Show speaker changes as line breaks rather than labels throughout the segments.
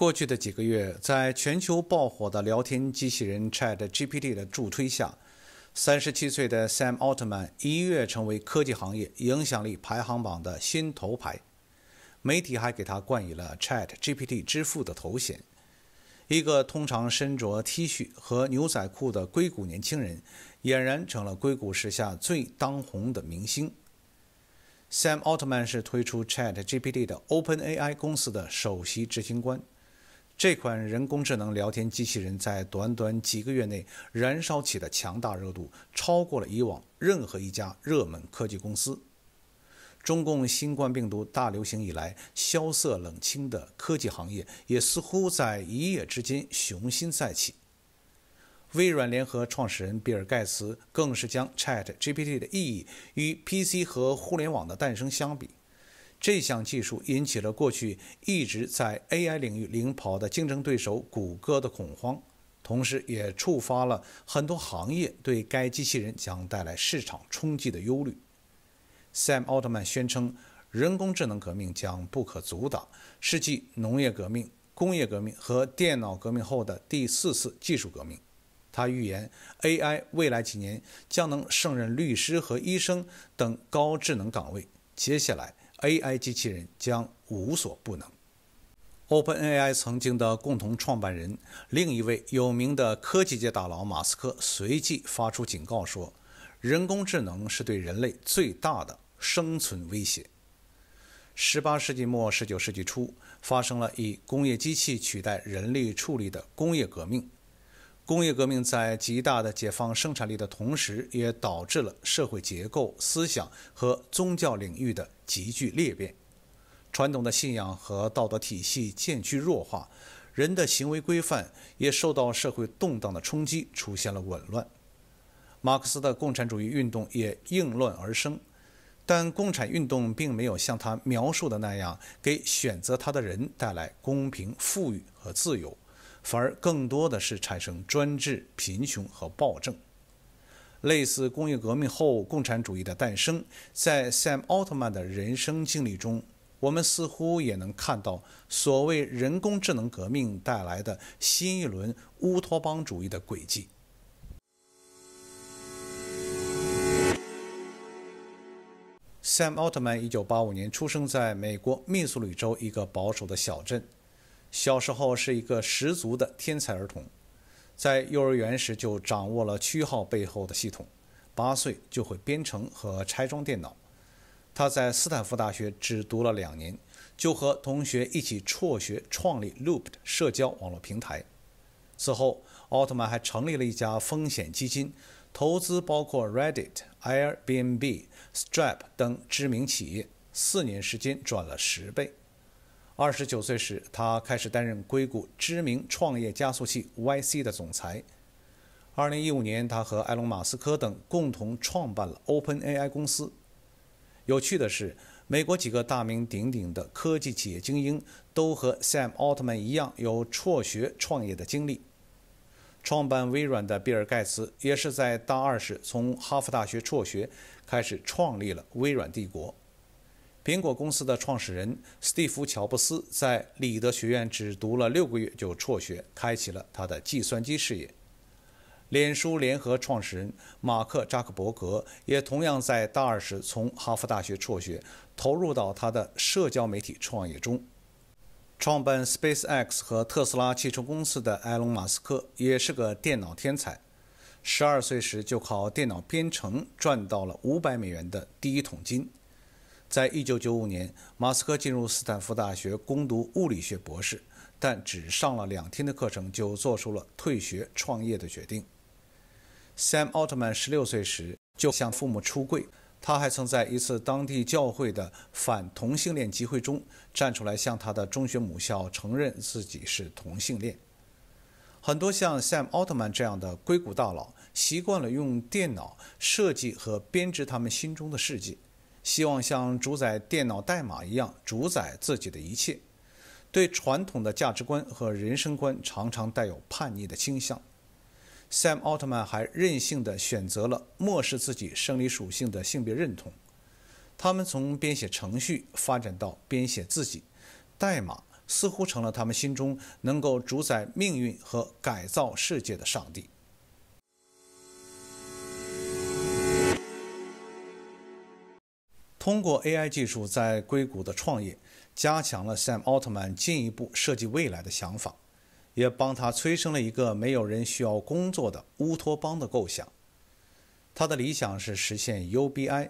过去的几个月，在全球爆火的聊天机器人 Chat GPT 的助推下，三十七岁的 Sam Altman 一跃成为科技行业影响力排行榜的新头牌。媒体还给他冠以了 “Chat GPT 之父”的头衔。一个通常身着 T 恤和牛仔裤的硅谷年轻人，俨然成了硅谷时下最当红的明星。Sam Altman 是推出 Chat GPT 的 OpenAI 公司的首席执行官。这款人工智能聊天机器人在短短几个月内燃烧起的强大热度，超过了以往任何一家热门科技公司。中共新冠病毒大流行以来萧瑟冷清的科技行业，也似乎在一夜之间雄心再起。微软联合创始人比尔·盖茨更是将 ChatGPT 的意义与 PC 和互联网的诞生相比。这项技术引起了过去一直在 AI 领域领跑的竞争对手谷歌的恐慌，同时也触发了很多行业对该机器人将带来市场冲击的忧虑。Sam Altman 宣称，人工智能革命将不可阻挡，是继农业革命、工业革命和电脑革命后的第四次技术革命。他预言，AI 未来几年将能胜任律师和医生等高智能岗位。接下来。AI 机器人将无所不能。OpenAI 曾经的共同创办人、另一位有名的科技界大佬马斯克随即发出警告说：“人工智能是对人类最大的生存威胁。”十八世纪末、十九世纪初发生了以工业机器取代人力处理的工业革命。工业革命在极大的解放生产力的同时，也导致了社会结构、思想和宗教领域的。急剧裂变，传统的信仰和道德体系渐趋弱化，人的行为规范也受到社会动荡的冲击，出现了紊乱。马克思的共产主义运动也应乱而生，但共产运动并没有像他描述的那样给选择他的人带来公平、富裕和自由，反而更多的是产生专制、贫穷和暴政。类似工业革命后共产主义的诞生，在 Sam 奥特曼的人生经历中，我们似乎也能看到所谓人工智能革命带来的新一轮乌托邦主义的轨迹。Sam 奥特曼1985年出生在美国密苏里州一个保守的小镇，小时候是一个十足的天才儿童。在幼儿园时就掌握了区号背后的系统，八岁就会编程和拆装电脑。他在斯坦福大学只读了两年，就和同学一起辍学创立 Looped 社交网络平台。此后，奥特曼还成立了一家风险基金，投资包括 Reddit、Airbnb、Stripe 等知名企业，四年时间赚了十倍。二十九岁时，他开始担任硅谷知名创业加速器 YC 的总裁。二零一五年，他和埃隆·马斯克等共同创办了 OpenAI 公司。有趣的是，美国几个大名鼎鼎的科技企业精英都和 Sam Altman 一样有辍学创业的经历。创办微软的比尔·盖茨也是在大二时从哈佛大学辍学，开始创立了微软帝国。苹果公司的创始人史蒂夫·乔布斯在里德学院只读了六个月就辍学，开启了他的计算机事业。脸书联合创始人马克·扎克伯格也同样在大二时从哈佛大学辍学，投入到他的社交媒体创业中。创办 SpaceX 和特斯拉汽车公司的埃隆·马斯克也是个电脑天才，十二岁时就靠电脑编程赚到了五百美元的第一桶金。在一九九五年，马斯克进入斯坦福大学攻读物理学博士，但只上了两天的课程就做出了退学创业的决定。Sam Altman 十六岁时就向父母出柜，他还曾在一次当地教会的反同性恋集会中站出来，向他的中学母校承认自己是同性恋。很多像 Sam Altman 这样的硅谷大佬，习惯了用电脑设计和编织他们心中的世界。希望像主宰电脑代码一样主宰自己的一切，对传统的价值观和人生观常常带有叛逆的倾向。Sam 奥特曼还任性的选择了漠视自己生理属性的性别认同。他们从编写程序发展到编写自己，代码似乎成了他们心中能够主宰命运和改造世界的上帝。通过 AI 技术在硅谷的创业，加强了 Sam Altman 进一步设计未来的想法，也帮他催生了一个没有人需要工作的乌托邦的构想。他的理想是实现 UBI，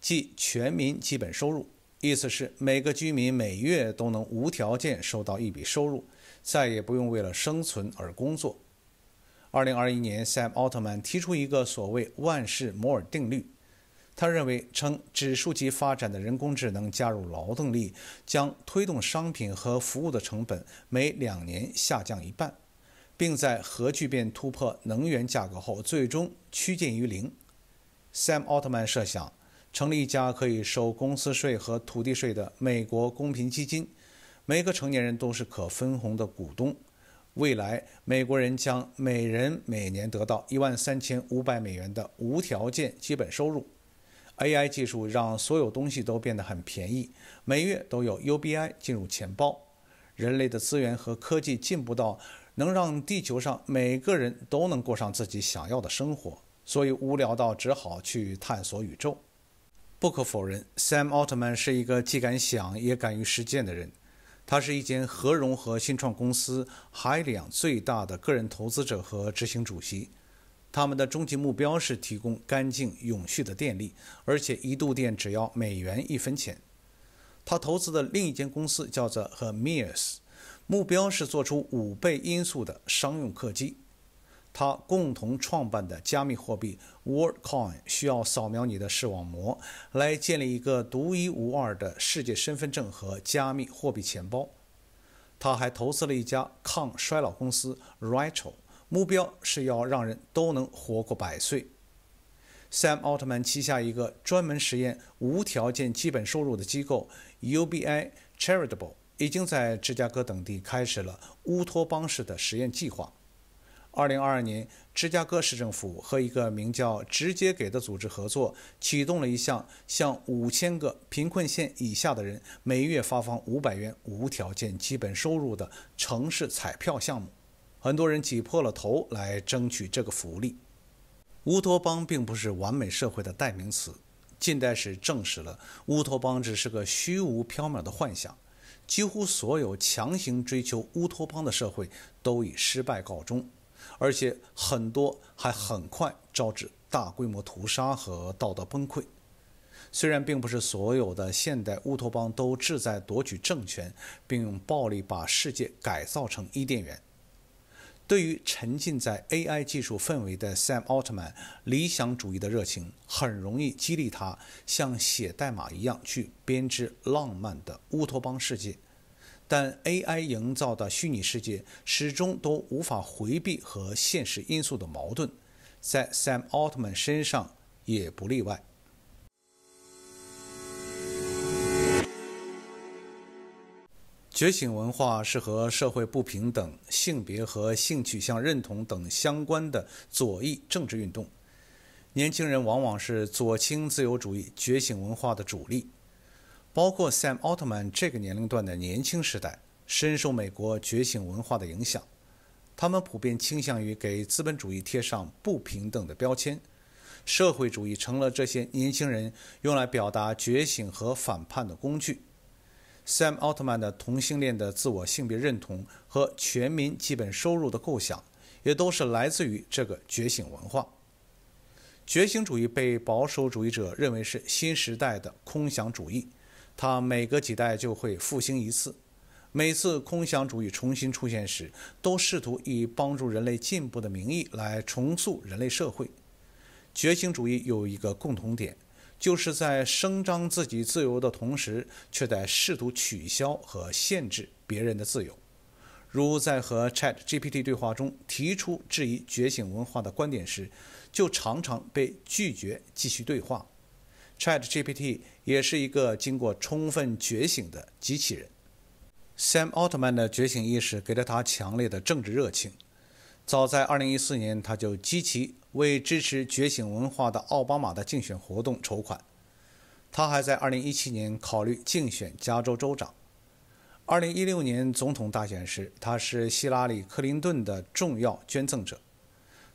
即全民基本收入，意思是每个居民每月都能无条件收到一笔收入，再也不用为了生存而工作。2021年，Sam Altman 提出一个所谓“万事摩尔定律”。他认为称，指数级发展的人工智能加入劳动力将推动商品和服务的成本每两年下降一半，并在核聚变突破能源价格后最终趋近于零。Sam Altman 设想成立一家可以收公司税和土地税的美国公平基金，每个成年人都是可分红的股东。未来美国人将每人每年得到一万三千五百美元的无条件基本收入。AI 技术让所有东西都变得很便宜，每月都有 UBI 进入钱包。人类的资源和科技进步到能让地球上每个人都能过上自己想要的生活，所以无聊到只好去探索宇宙。不可否认，Sam Altman 是一个既敢想也敢于实践的人。他是一间核融合新创公司 h e l i n 最大的个人投资者和执行主席。他们的终极目标是提供干净、永续的电力，而且一度电只要美元一分钱。他投资的另一间公司叫做 Hermes，目标是做出五倍音速的商用客机。他共同创办的加密货币 Worldcoin 需要扫描你的视网膜来建立一个独一无二的世界身份证和加密货币钱包。他还投资了一家抗衰老公司 Retro。目标是要让人都能活过百岁。Sam Altman 旗下一个专门实验无条件基本收入的机构 UBI Charitable 已经在芝加哥等地开始了乌托邦式的实验计划。二零二二年，芝加哥市政府和一个名叫“直接给”的组织合作，启动了一项向五千个贫困线以下的人每月发放五百元无条件基本收入的城市彩票项目。很多人挤破了头来争取这个福利。乌托邦并不是完美社会的代名词。近代史证实了，乌托邦只是个虚无缥缈的幻想。几乎所有强行追求乌托邦的社会都以失败告终，而且很多还很快招致大规模屠杀和道德崩溃。虽然并不是所有的现代乌托邦都志在夺取政权，并用暴力把世界改造成伊甸园。对于沉浸在 AI 技术氛围的 Sam Altman，理想主义的热情很容易激励他像写代码一样去编织浪漫的乌托邦世界，但 AI 营造的虚拟世界始终都无法回避和现实因素的矛盾，在 Sam Altman 身上也不例外。觉醒文化是和社会不平等、性别和性取向认同等相关的左翼政治运动。年轻人往往是左倾自由主义觉醒文化的主力，包括 Sam Altman 这个年龄段的年轻时代，深受美国觉醒文化的影响。他们普遍倾向于给资本主义贴上不平等的标签，社会主义成了这些年轻人用来表达觉醒和反叛的工具。Sam Altman 的同性恋的自我性别认同和全民基本收入的构想，也都是来自于这个觉醒文化。觉醒主义被保守主义者认为是新时代的空想主义，它每隔几代就会复兴一次。每次空想主义重新出现时，都试图以帮助人类进步的名义来重塑人类社会。觉醒主义有一个共同点。就是在声张自己自由的同时，却在试图取消和限制别人的自由。如在和 Chat GPT 对话中提出质疑觉醒文化的观点时，就常常被拒绝继续对话。Chat GPT 也是一个经过充分觉醒的机器人。Sam Altman 的觉醒意识给了他强烈的政治热情。早在2014年，他就积极。为支持觉醒文化的奥巴马的竞选活动筹款，他还在2017年考虑竞选加州州长。2016年总统大选时，他是希拉里·克林顿的重要捐赠者。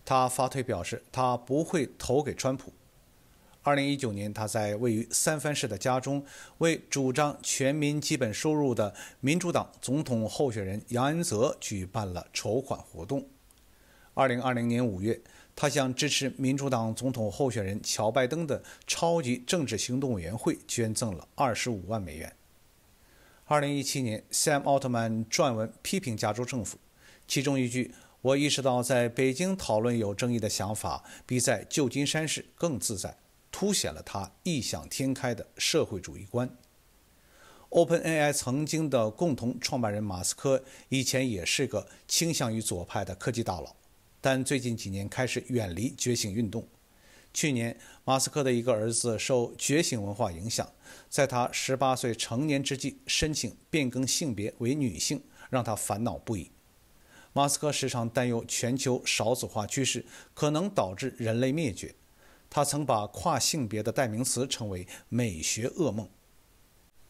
他发推表示，他不会投给川普。2019年，他在位于三藩市的家中，为主张全民基本收入的民主党总统候选人杨恩泽举办了筹款活动。2020年5月。他向支持民主党总统候选人乔拜登的超级政治行动委员会捐赠了25万美元。2017年，Sam Altman 撰文批评加州政府，其中一句“我意识到在北京讨论有争议的想法比在旧金山市更自在”，凸显了他异想天开的社会主义观。OpenAI 曾经的共同创办人马斯克以前也是个倾向于左派的科技大佬。但最近几年开始远离觉醒运动。去年，马斯克的一个儿子受觉醒文化影响，在他十八岁成年之际申请变更性别为女性，让他烦恼不已。马斯克时常担忧全球少子化趋势可能导致人类灭绝，他曾把跨性别的代名词称为“美学噩梦”。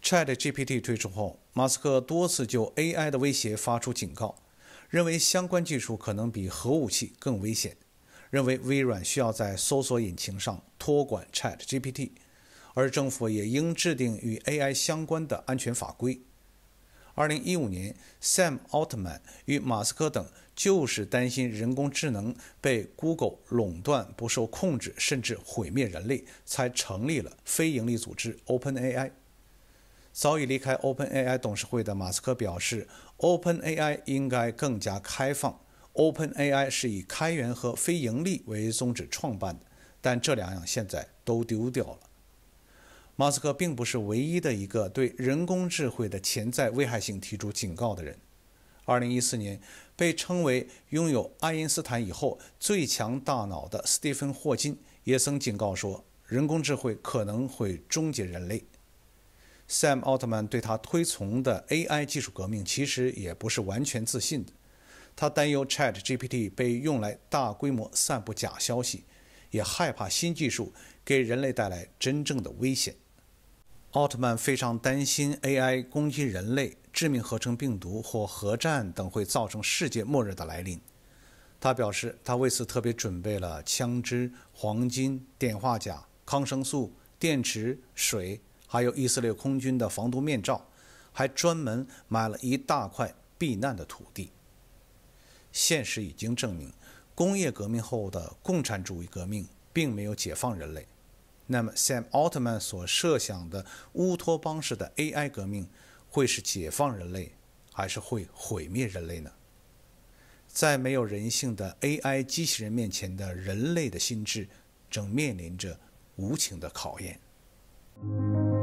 Chat GPT 推出后，马斯克多次就 AI 的威胁发出警告。认为相关技术可能比核武器更危险，认为微软需要在搜索引擎上托管 ChatGPT，而政府也应制定与 AI 相关的安全法规。二零一五年，Sam Altman 与马斯克等就是担心人工智能被 Google 垄断、不受控制，甚至毁灭人类，才成立了非营利组织 OpenAI。早已离开 OpenAI 董事会的马斯克表示，OpenAI 应该更加开放。OpenAI 是以开源和非盈利为宗旨创办的，但这两样现在都丢掉了。马斯克并不是唯一的一个对人工智慧的潜在危害性提出警告的人。2014年，被称为拥有爱因斯坦以后最强大脑的斯蒂芬·霍金也曾警告说，人工智慧可能会终结人类。Sam Altman 对他推崇的 AI 技术革命其实也不是完全自信的，他担忧 ChatGPT 被用来大规模散布假消息，也害怕新技术给人类带来真正的危险。奥特曼非常担心 AI 攻击人类、致命合成病毒或核战等会造成世界末日的来临。他表示，他为此特别准备了枪支、黄金、碘化钾、抗生素、电池、水。还有以色列空军的防毒面罩，还专门买了一大块避难的土地。现实已经证明，工业革命后的共产主义革命并没有解放人类。那么，Sam Altman 所设想的乌托邦式的 AI 革命，会是解放人类，还是会毁灭人类呢？在没有人性的 AI 机器人面前的人类的心智，正面临着无情的考验。